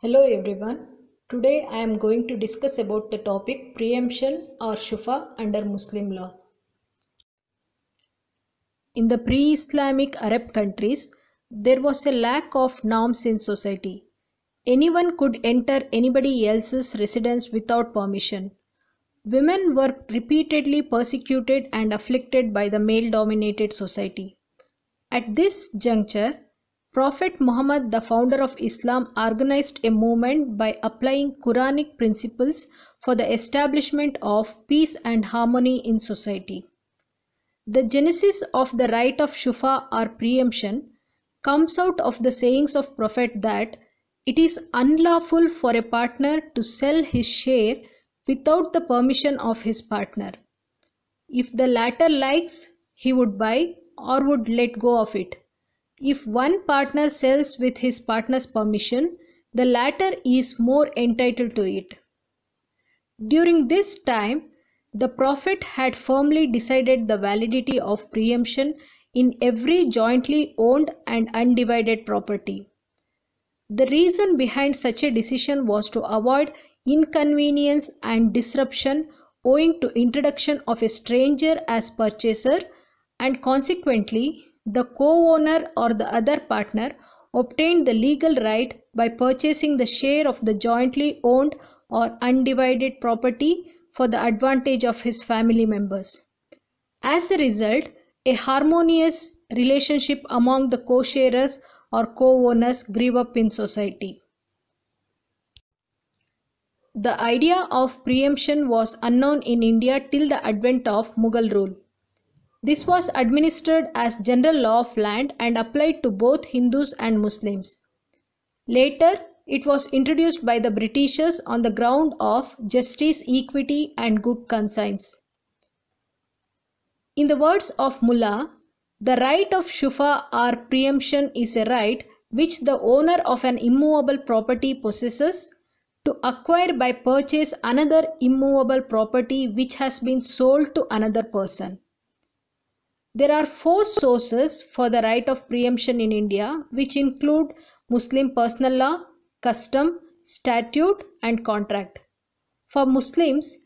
Hello everyone. Today I am going to discuss about the topic preemption or shufa under Muslim law. In the pre-Islamic Arab countries, there was a lack of norms in society. Anyone could enter anybody else's residence without permission. Women were repeatedly persecuted and afflicted by the male-dominated society. At this juncture, Prophet Muhammad, the founder of Islam, organized a movement by applying Quranic principles for the establishment of peace and harmony in society. The genesis of the right of shufa or preemption comes out of the sayings of Prophet that it is unlawful for a partner to sell his share without the permission of his partner. If the latter likes, he would buy or would let go of it if one partner sells with his partner's permission, the latter is more entitled to it. During this time, the Prophet had firmly decided the validity of preemption in every jointly owned and undivided property. The reason behind such a decision was to avoid inconvenience and disruption owing to introduction of a stranger as purchaser and consequently the co-owner or the other partner obtained the legal right by purchasing the share of the jointly owned or undivided property for the advantage of his family members. As a result, a harmonious relationship among the co-sharers or co-owners grew up in society. The idea of preemption was unknown in India till the advent of Mughal rule. This was administered as general law of land and applied to both Hindus and Muslims. Later, it was introduced by the Britishers on the ground of justice, equity, and good conscience. In the words of Mullah, the right of shufa or preemption is a right which the owner of an immovable property possesses to acquire by purchase another immovable property which has been sold to another person. There are four sources for the right of preemption in India, which include Muslim personal law, custom, statute, and contract. For Muslims,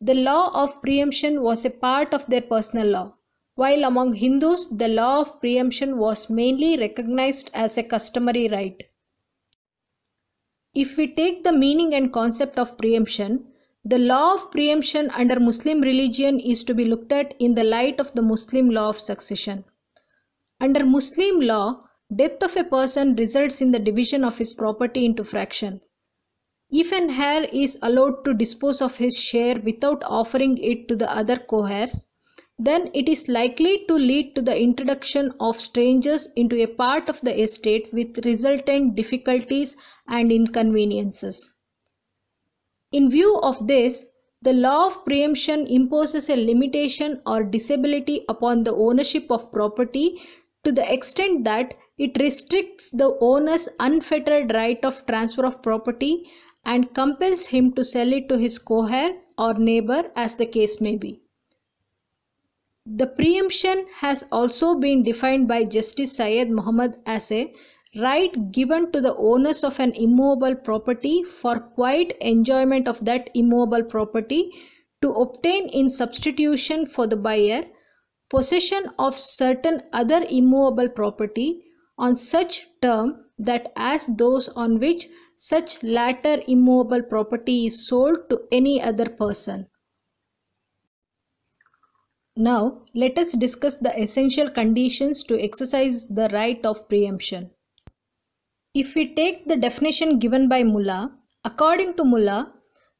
the law of preemption was a part of their personal law, while among Hindus, the law of preemption was mainly recognized as a customary right. If we take the meaning and concept of preemption, the law of preemption under Muslim religion is to be looked at in the light of the Muslim law of succession. Under Muslim law, death of a person results in the division of his property into fraction. If an heir is allowed to dispose of his share without offering it to the other co-heirs, then it is likely to lead to the introduction of strangers into a part of the estate with resultant difficulties and inconveniences. In view of this, the law of preemption imposes a limitation or disability upon the ownership of property to the extent that it restricts the owner's unfettered right of transfer of property and compels him to sell it to his co-heir or neighbor as the case may be. The preemption has also been defined by Justice Syed Muhammad as a right given to the owners of an immovable property for quiet enjoyment of that immovable property to obtain in substitution for the buyer possession of certain other immovable property on such term that as those on which such latter immovable property is sold to any other person. Now let us discuss the essential conditions to exercise the right of preemption. If we take the definition given by Mullah, according to Mullah,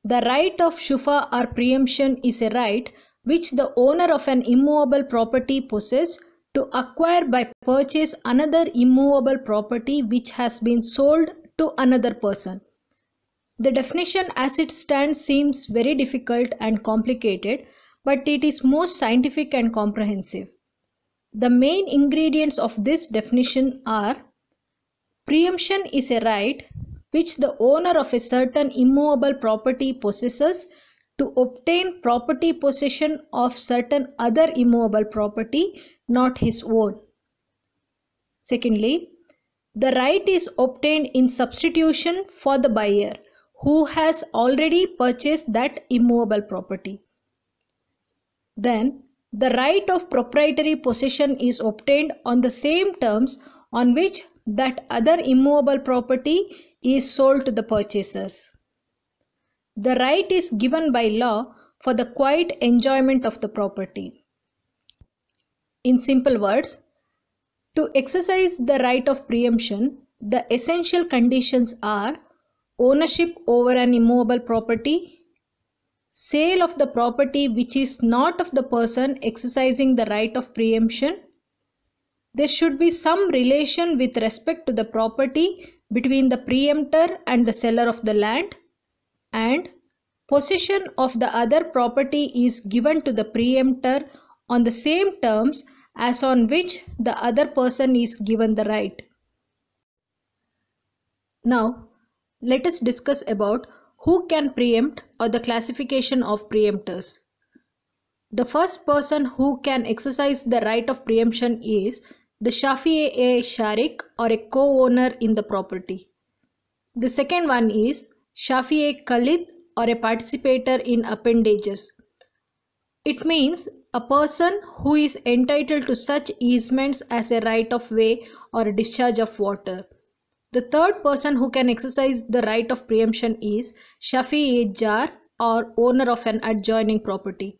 the right of shufa or preemption is a right which the owner of an immovable property possesses to acquire by purchase another immovable property which has been sold to another person. The definition as it stands seems very difficult and complicated, but it is most scientific and comprehensive. The main ingredients of this definition are Preemption is a right which the owner of a certain immovable property possesses to obtain property possession of certain other immovable property not his own. Secondly, the right is obtained in substitution for the buyer who has already purchased that immovable property. Then, the right of proprietary possession is obtained on the same terms on which that other immovable property is sold to the purchasers. The right is given by law for the quiet enjoyment of the property. In simple words, to exercise the right of preemption, the essential conditions are ownership over an immovable property, sale of the property which is not of the person exercising the right of preemption, there should be some relation with respect to the property between the preemptor and the seller of the land and possession of the other property is given to the preemptor on the same terms as on which the other person is given the right. Now, let us discuss about who can preempt or the classification of preemptors. The first person who can exercise the right of preemption is the Shafi A. Sharik or a co-owner in the property. The second one is Shafi A. Khalid or a participator in appendages. It means a person who is entitled to such easements as a right of way or a discharge of water. The third person who can exercise the right of preemption is Shafi Jar or owner of an adjoining property.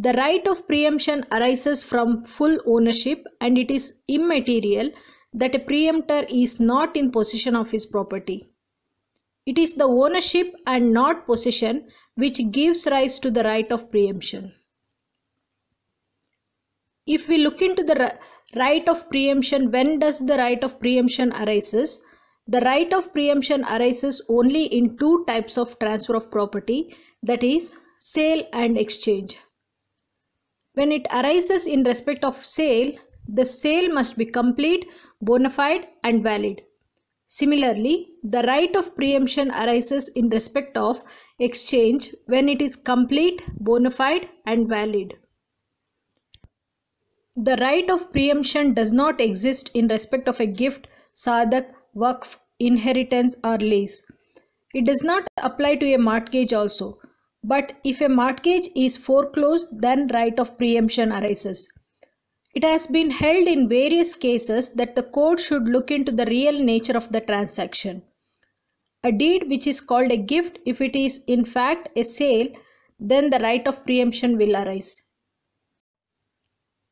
The right of preemption arises from full ownership and it is immaterial that a preemptor is not in possession of his property. It is the ownership and not possession which gives rise to the right of preemption. If we look into the right of preemption, when does the right of preemption arises? The right of preemption arises only in two types of transfer of property that is sale and exchange. When it arises in respect of sale, the sale must be complete, bona fide and valid. Similarly, the right of preemption arises in respect of exchange when it is complete, bona fide and valid. The right of preemption does not exist in respect of a gift, sadak, wakf, inheritance or lease. It does not apply to a mortgage also. But if a mortgage is foreclosed, then right of preemption arises. It has been held in various cases that the court should look into the real nature of the transaction. A deed which is called a gift, if it is in fact a sale, then the right of preemption will arise.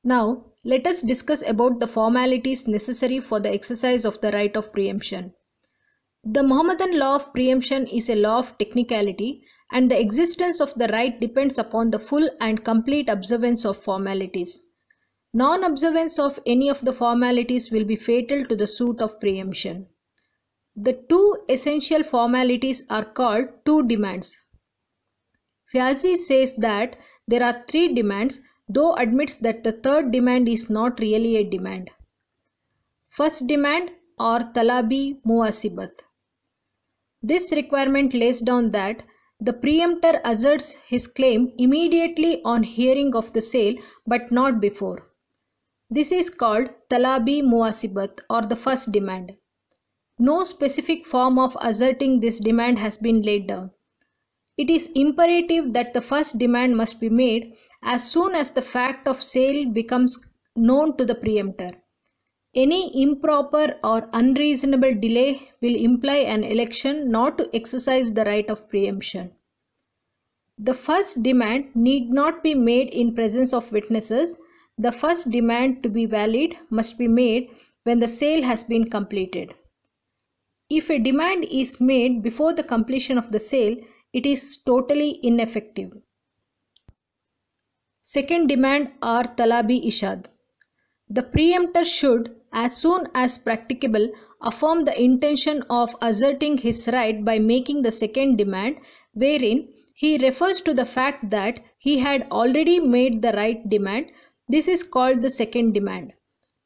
Now, let us discuss about the formalities necessary for the exercise of the right of preemption. The Mohammedan law of preemption is a law of technicality and the existence of the right depends upon the full and complete observance of formalities. Non-observance of any of the formalities will be fatal to the suit of preemption. The two essential formalities are called two demands. Fyazi says that there are three demands though admits that the third demand is not really a demand. First demand or talabi muasibat this requirement lays down that the preemptor asserts his claim immediately on hearing of the sale but not before. This is called talabi muasibat or the first demand. No specific form of asserting this demand has been laid down. It is imperative that the first demand must be made as soon as the fact of sale becomes known to the preemptor. Any improper or unreasonable delay will imply an election not to exercise the right of preemption. The first demand need not be made in presence of witnesses. The first demand to be valid must be made when the sale has been completed. If a demand is made before the completion of the sale, it is totally ineffective. Second demand are talabi ishad. The preemptor should as soon as practicable, affirm the intention of asserting his right by making the second demand, wherein he refers to the fact that he had already made the right demand. This is called the second demand.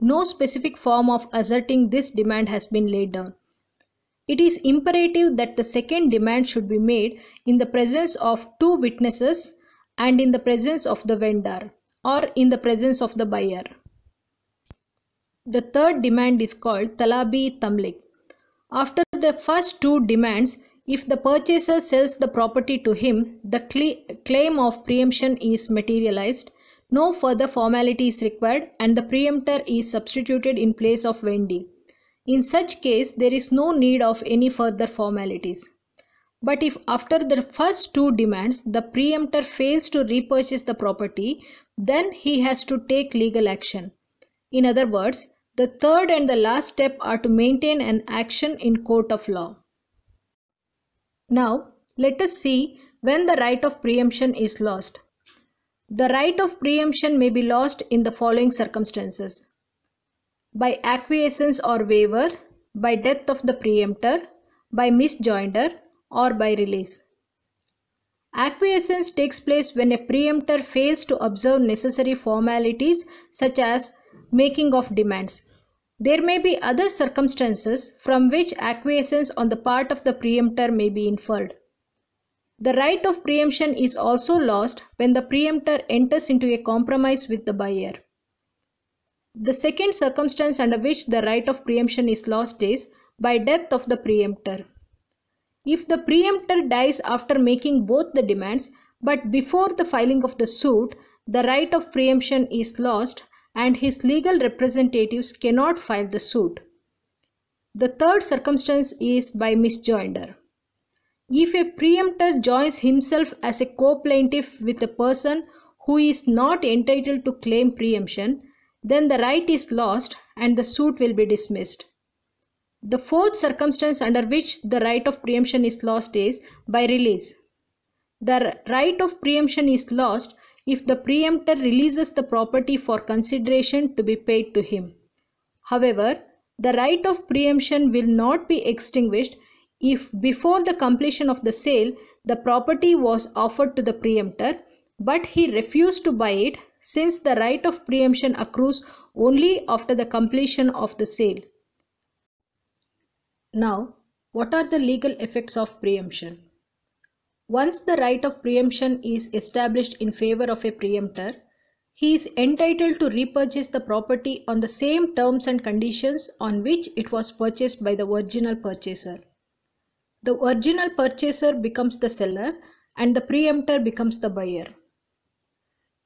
No specific form of asserting this demand has been laid down. It is imperative that the second demand should be made in the presence of two witnesses and in the presence of the vendor or in the presence of the buyer. The third demand is called Talabi Tamlik. After the first two demands, if the purchaser sells the property to him, the cl claim of preemption is materialized. No further formality is required and the preemptor is substituted in place of Wendy. In such case, there is no need of any further formalities. But if after the first two demands the preemptor fails to repurchase the property, then he has to take legal action. In other words, the third and the last step are to maintain an action in court of law. Now, let us see when the right of preemption is lost. The right of preemption may be lost in the following circumstances by acquiescence or waiver, by death of the preemptor, by misjoinder, or by release. Acquiescence takes place when a preemptor fails to observe necessary formalities such as making of demands. There may be other circumstances from which acquiescence on the part of the preemptor may be inferred. The right of preemption is also lost when the preemptor enters into a compromise with the buyer. The second circumstance under which the right of preemption is lost is by death of the preemptor. If the preemptor dies after making both the demands but before the filing of the suit, the right of preemption is lost and his legal representatives cannot file the suit. The third circumstance is by misjoinder. If a preemptor joins himself as a co-plaintiff with a person who is not entitled to claim preemption, then the right is lost and the suit will be dismissed. The fourth circumstance under which the right of preemption is lost is by release. The right of preemption is lost if the preemptor releases the property for consideration to be paid to him. However, the right of preemption will not be extinguished if before the completion of the sale the property was offered to the preemptor but he refused to buy it since the right of preemption accrues only after the completion of the sale. Now, what are the legal effects of preemption? Once the right of preemption is established in favor of a preemptor, he is entitled to repurchase the property on the same terms and conditions on which it was purchased by the original purchaser. The original purchaser becomes the seller and the preemptor becomes the buyer.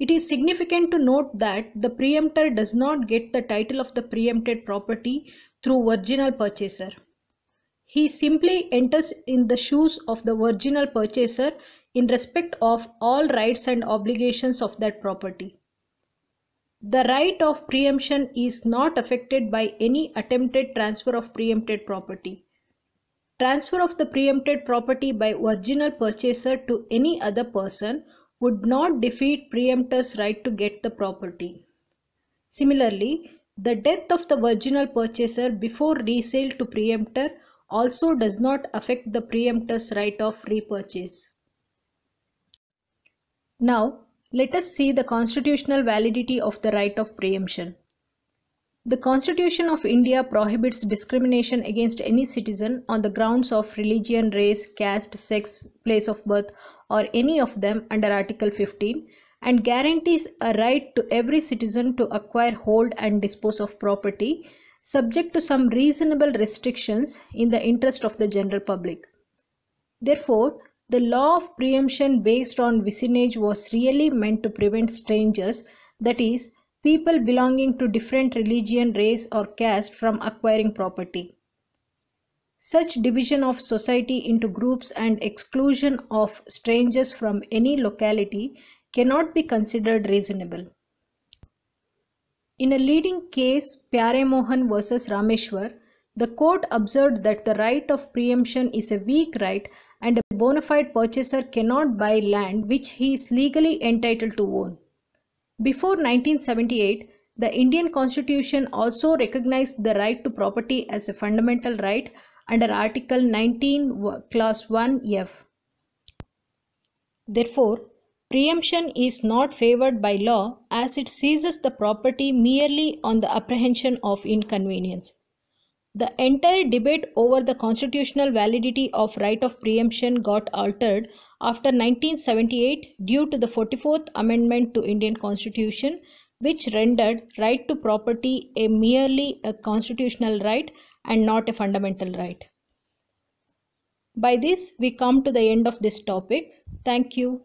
It is significant to note that the preemptor does not get the title of the preempted property through original purchaser. He simply enters in the shoes of the original purchaser in respect of all rights and obligations of that property. The right of preemption is not affected by any attempted transfer of preempted property. Transfer of the preempted property by original purchaser to any other person would not defeat preemptor's right to get the property. Similarly, the death of the original purchaser before resale to preemptor also does not affect the preemptor's right of repurchase. Now, let us see the constitutional validity of the right of preemption. The Constitution of India prohibits discrimination against any citizen on the grounds of religion, race, caste, sex, place of birth, or any of them under Article 15 and guarantees a right to every citizen to acquire, hold, and dispose of property subject to some reasonable restrictions in the interest of the general public. Therefore, the law of preemption based on vicinage was really meant to prevent strangers, that is, people belonging to different religion, race, or caste, from acquiring property. Such division of society into groups and exclusion of strangers from any locality cannot be considered reasonable. In a leading case, Pyare Mohan versus Rameshwar, the court observed that the right of preemption is a weak right and a bona fide purchaser cannot buy land which he is legally entitled to own. Before 1978, the Indian Constitution also recognized the right to property as a fundamental right under Article 19, Clause 1F. Therefore, Preemption is not favored by law as it seizes the property merely on the apprehension of inconvenience. The entire debate over the constitutional validity of right of preemption got altered after 1978 due to the 44th amendment to Indian constitution which rendered right to property a merely a constitutional right and not a fundamental right. By this we come to the end of this topic. Thank you.